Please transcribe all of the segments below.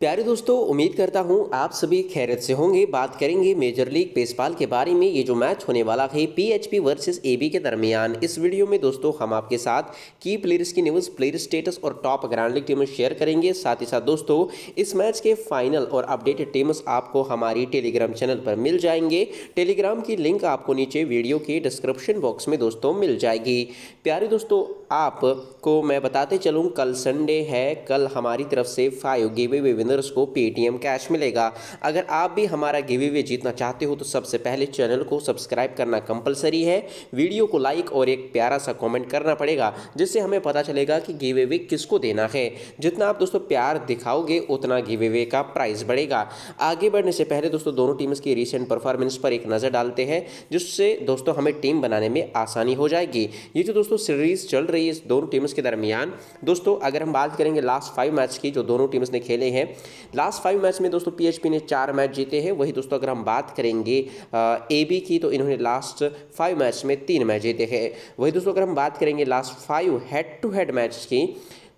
प्यारे दोस्तों उम्मीद करता हूं आप सभी खैरत से होंगे बात करेंगे मेजर लीग बेसबॉल के बारे में ये जो मैच होने वाला है पीएचपी वर्सेस एबी के दरमियान इस वीडियो में दोस्तों हम आपके साथ की प्लेयर्स की न्यूज़ प्लेयर स्टेटस और टॉप ग्रैंड लीग टीमें शेयर करेंगे साथ ही साथ दोस्तों इस मैच के फाइनल और अपडेटेड टीम्स आपको हमारी टेलीग्राम चैनल पर मिल जाएंगे टेलीग्राम की लिंक आपको नीचे वीडियो के डिस्क्रिप्शन बॉक्स में दोस्तों मिल जाएगी प्यारे दोस्तों आपको मैं बताते चलूँ कल संडे है कल हमारी तरफ से फाइव गिवे वे विनर्स को पेटीएम कैश मिलेगा अगर आप भी हमारा गिवे वे जीतना चाहते हो तो सबसे पहले चैनल को सब्सक्राइब करना कंपलसरी है वीडियो को लाइक और एक प्यारा सा कमेंट करना पड़ेगा जिससे हमें पता चलेगा कि गिवे वे किसको देना है जितना आप दोस्तों प्यार दिखाओगे उतना गिवे वे का प्राइस बढ़ेगा आगे बढ़ने से पहले दोस्तों दोनों टीम्स की रिसेंट परफॉर्मेंस पर एक नज़र डालते हैं जिससे दोस्तों हमें टीम बनाने में आसानी हो जाएगी ये जो दोस्तों सीरीज़ चल रही है इस दोनों टीम्स के दरमियान दोस्तों अगर हम बात करेंगे लास्ट फाइव मैच की जो दोनों टीम्स ने खेले हैं लास्ट फाइव मैच में दोस्तों पी ने चार मैच जीते हैं वही दोस्तों अगर हम बात करेंगे ए बी की तो इन्होंने लास्ट फाइव मैच में तीन मैच जीते हैं वही दोस्तों अगर हम बात करेंगे last five head to head match की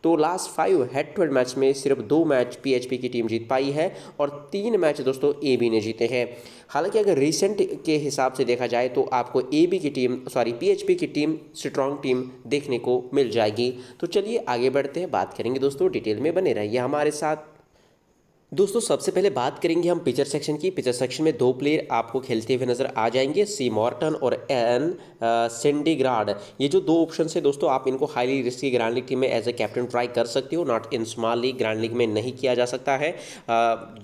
तो last five head to head match में सिर्फ दो मैच पीएचपी की टीम जीत पाई है और तीन मैच दोस्तों ए बी ने जीते हैं हालांकि अगर रिसेंट के हिसाब से देखा जाए तो आपको ए बी की टीम सॉरी पीएचपी की टीम स्ट्रॉन्ग टीम देखने को मिल जाएगी तो चलिए आगे बढ़ते हैं बात करेंगे दोस्तों डिटेल में बने रहिए हमारे साथ दोस्तों सबसे पहले बात करेंगे हम पिचर सेक्शन की पिचर सेक्शन में दो प्लेयर आपको खेलते हुए नजर आ जाएंगे सी मॉर्टन और एन सेंडीग्राड ये जो दो ऑप्शन है दोस्तों आप इनको highly risky grand league team में एज ए कैप्टन ट्राई कर सकते हो not in small league grand league में नहीं किया जा सकता है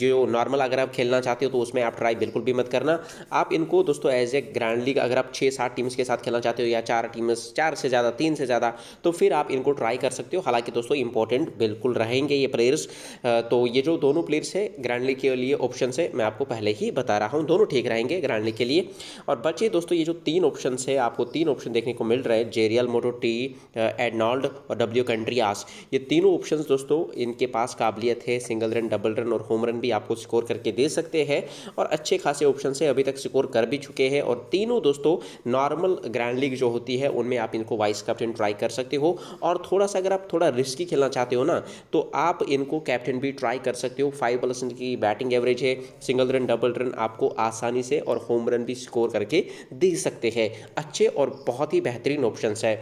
जो नॉर्मल अगर आप खेलना चाहते हो तो उसमें आप ट्राई बिल्कुल भी मत करना आप इनको दोस्तों एज ए ग्रैंड लीग अगर आप छः सात टीम्स के साथ खेलना चाहते हो या चार टीम्स चार से ज़्यादा तीन से ज़्यादा तो फिर आप इनको ट्राई कर सकते हो हालांकि दोस्तों इंपॉर्टेंट बिल्कुल रहेंगे ये प्लेयर्स तो ये जो दोनों प्लेयर फिर से ग्रांडली के लिए ऑप्शन है मैं आपको पहले ही बता रहा हूँ दोनों ठीक रहेंगे ग्रांडली के लिए और बचे दोस्तों ये जो तीन ऑप्शन है आपको तीन ऑप्शन देखने को मिल रहे हैं जेरियल मोटो टी एडनॉल्ड और डब्ल्यू कंट्रियास ये तीनों ऑप्शन दोस्तों इनके पास काबिलियत है सिंगल रन डबल रन और होम रन भी आपको स्कोर करके दे सकते हैं और अच्छे खासे ऑप्शन से अभी तक स्कोर कर भी चुके हैं और तीनों दोस्तों नॉर्मल ग्रैंड लीग जो होती है उनमें आप इनको वाइस कैप्टन ट्राई कर सकते हो और थोड़ा सा अगर आप थोड़ा रिस्की खेलना चाहते हो ना तो आप इनको कैप्टन भी ट्राई कर सकते हो फाइव परसेंट की बैटिंग एवरेज है सिंगल रन डबल रन आपको आसानी से और होम रन भी स्कोर करके दे सकते हैं अच्छे और बहुत ही बेहतरीन ऑप्शन है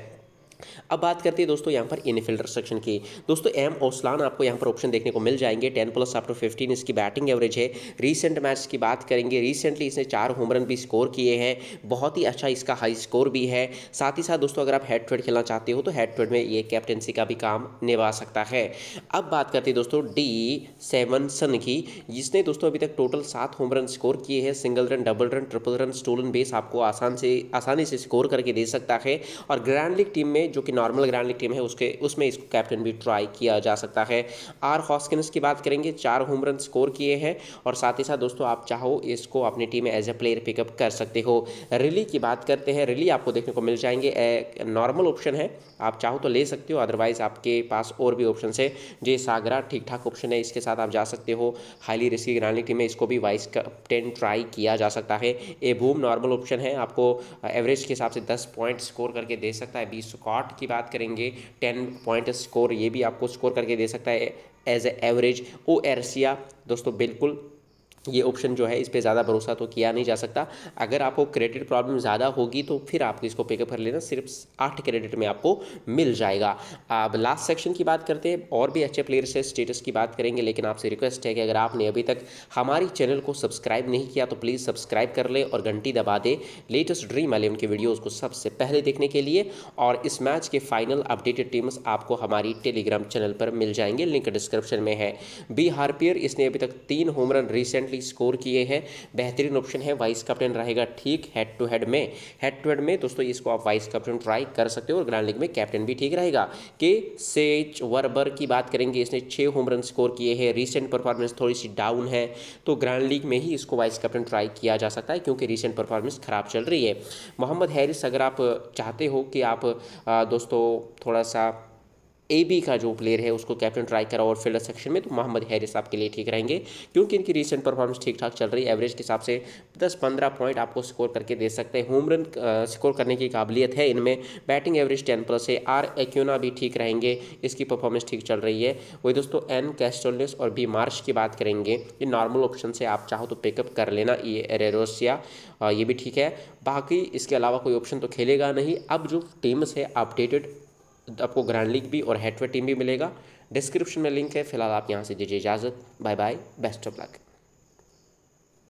अब बात करते हैं दोस्तों यहाँ पर इनफील्डर सेक्शन की दोस्तों एम ओसलान आपको यहाँ पर ऑप्शन देखने को मिल जाएंगे टेन प्लस आफ्टर फिफ्टीन इसकी बैटिंग एवरेज है रिसेंट मैच की बात करेंगे रिसेंटली इसने चार होम रन भी स्कोर किए हैं बहुत ही अच्छा इसका हाई स्कोर भी है साथ ही साथ दोस्तों अगर आप हेड ट्रेड खेलना चाहते हो तो हेड ट्रेड में ये कैप्टनसी का भी काम निभा सकता है अब बात करते हैं दोस्तों डी सेवनसन की जिसने दोस्तों अभी तक टोटल सात होम रन स्कोर किए हैं single run double run triple run stolen base आपको आसान से आसानी से स्कोर करके दे सकता है और ग्रैंड लीग टीम में जो कि नॉर्मल ग्रैंड लीग टीम है उसके उसमें इसको कैप्टन भी ट्राई किया जा सकता है आर हॉस्किनस की बात करेंगे चार होम रन स्कोर किए हैं और साथ ही साथ दोस्तों आप चाहो इसको अपनी टीम में एज ए प्लेयर पिकअप कर सकते हो रिली की बात करते हैं रिली आपको देखने को मिल जाएंगे नॉर्मल ऑप्शन है आप चाहो तो ले सकते हो अदरवाइज़ आपके पास और भी ऑप्शन है जे सागरा ठीक ठाक ऑप्शन है इसके साथ आप जा सकते हो हाईली रिस्की ग्रानी टीम में इसको भी वाइस कैप्टन ट्राई किया जा सकता है ए बूम नॉर्मल ऑप्शन है आपको एवरेज के हिसाब से दस पॉइंट स्कोर करके दे सकता है बीस स्कॉट आठ की बात करेंगे टेन पॉइंट स्कोर ये भी आपको स्कोर करके दे सकता है एज ए एवरेज ओ एरसिया दोस्तों बिल्कुल ये ऑप्शन जो है इस पर ज़्यादा भरोसा तो किया नहीं जा सकता अगर आपको क्रेडिट प्रॉब्लम ज़्यादा होगी तो फिर आप इसको पिकअप कर लेना सिर्फ आठ क्रेडिट में आपको मिल जाएगा अब लास्ट सेक्शन की बात करते हैं और भी अच्छे प्लेयर्स है स्टेटस की बात करेंगे लेकिन आपसे रिक्वेस्ट है कि अगर आपने अभी तक हमारी चैनल को सब्सक्राइब नहीं किया तो प्लीज़ सब्सक्राइब कर लें और घंटी दबा दें लेटेस्ट ड्रीम एलेवन के वीडियोज़ को सबसे पहले देखने के लिए और इस मैच के फाइनल अपडेटेड टीम्स आपको हमारी टेलीग्राम चैनल पर मिल जाएंगे लिंक डिस्क्रिप्शन में है बी हारपियर इसने अभी तक तीन home run recent importantly score किए हैं बेहतरीन ऑप्शन है वाइस कैप्टन रहेगा ठीक हेड टू हेड में हेड टू हेड में दोस्तों इसको आप वाइस कैप्टन ट्राई कर सकते हो और ग्रैंड लीग में कैप्टन भी ठीक रहेगा के सेच वर्बर की बात करेंगे इसने छः होम रन स्कोर किए हैं रिसेंट परफॉर्मेंस थोड़ी सी डाउन है तो ग्रैंड लीग में ही इसको वाइस कैप्टन ट्राई किया जा सकता है क्योंकि रिसेंट परफॉर्मेंस खराब चल रही है मोहम्मद हैरिस अगर आप चाहते हो कि आप दोस्तों थोड़ा सा ए बी का जो प्लेयर है उसको कैप्टन ट्राई करा और फील्डर सेक्शन में तो मोहम्मद हैरिस आपके लिए ठीक रहेंगे क्योंकि इनकी रिसेंट परफॉर्मेंस ठीक ठाक चल रही है एवरेज के हिसाब से दस पंद्रह पॉइंट आपको स्कोर करके दे सकते हैं होम रन स्कोर करने की काबिलियत है इनमें बैटिंग एवरेज टेन प्लस है आर एक्यूना भी ठीक रहेंगे इसकी परफॉर्मेंस ठीक चल रही है वही दोस्तों एन कैस्टोलिस और बी मार्श की बात करेंगे ये नॉर्मल ऑप्शन से आप चाहो तो पिकअप कर लेना ये एरेरोसिया ये भी ठीक है बाकी इसके अलावा कोई ऑप्शन तो खेलेगा नहीं अब जो टीम्स है अपडेटेड आपको ग्रैंड लीग भी और हेटवे टीम भी मिलेगा डिस्क्रिप्शन में लिंक है फिलहाल आप यहाँ से दीजिए इजाज़त bye bye best of luck